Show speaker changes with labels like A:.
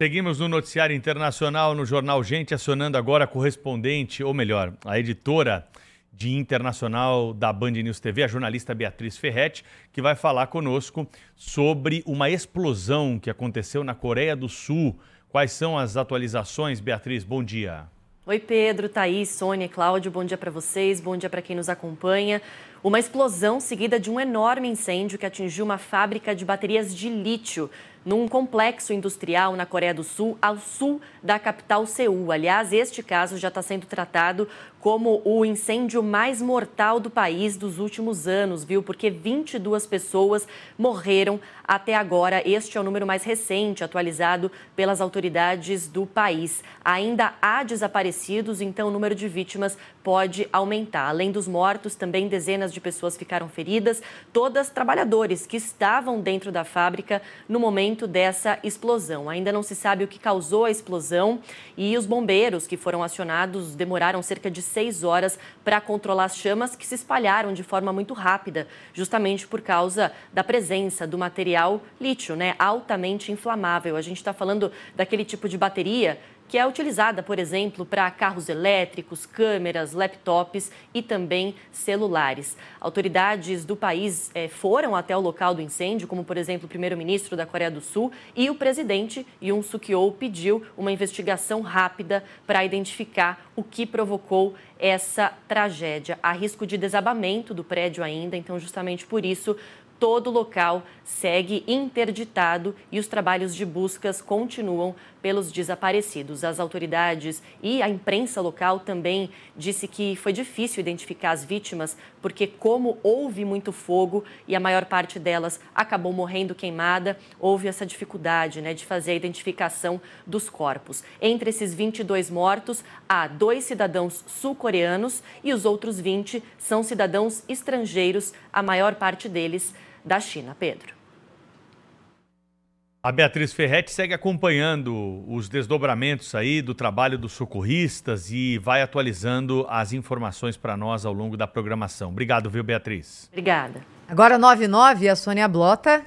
A: Seguimos no noticiário internacional no jornal Gente, acionando agora a correspondente, ou melhor, a editora de internacional da Band News TV, a jornalista Beatriz Ferretti, que vai falar conosco sobre uma explosão que aconteceu na Coreia do Sul. Quais são as atualizações, Beatriz? Bom dia.
B: Oi, Pedro, Thaís, Sônia, Cláudio, bom dia para vocês, bom dia para quem nos acompanha. Uma explosão seguida de um enorme incêndio que atingiu uma fábrica de baterias de lítio num complexo industrial na Coreia do Sul, ao sul da capital Seul. Aliás, este caso já está sendo tratado como o incêndio mais mortal do país dos últimos anos, viu? Porque 22 pessoas morreram até agora. Este é o número mais recente atualizado pelas autoridades do país. Ainda há desaparecidos, então o número de vítimas pode aumentar. Além dos mortos, também dezenas Dezenas de pessoas ficaram feridas, todas trabalhadores que estavam dentro da fábrica no momento dessa explosão. Ainda não se sabe o que causou a explosão e os bombeiros que foram acionados demoraram cerca de seis horas para controlar as chamas que se espalharam de forma muito rápida, justamente por causa da presença do material lítio, né, altamente inflamável. A gente está falando daquele tipo de bateria que é utilizada, por exemplo, para carros elétricos, câmeras, laptops e também celulares. Autoridades do país eh, foram até o local do incêndio, como, por exemplo, o primeiro-ministro da Coreia do Sul e o presidente Yoon Suk-yeol pediu uma investigação rápida para identificar o que provocou essa tragédia. Há risco de desabamento do prédio ainda, então, justamente por isso, todo o local segue interditado e os trabalhos de buscas continuam pelos desaparecidos. As autoridades e a imprensa local também disse que foi difícil identificar as vítimas, porque como houve muito fogo e a maior parte delas acabou morrendo queimada, houve essa dificuldade né, de fazer a identificação dos corpos. Entre esses 22 mortos, há dois cidadãos sul-coreanos e os outros 20 são cidadãos estrangeiros, a maior parte deles da China. Pedro.
A: A Beatriz Ferretti segue acompanhando os desdobramentos aí do trabalho dos socorristas e vai atualizando as informações para nós ao longo da programação. Obrigado, viu, Beatriz?
B: Obrigada. Agora, 99, a Sônia Blota.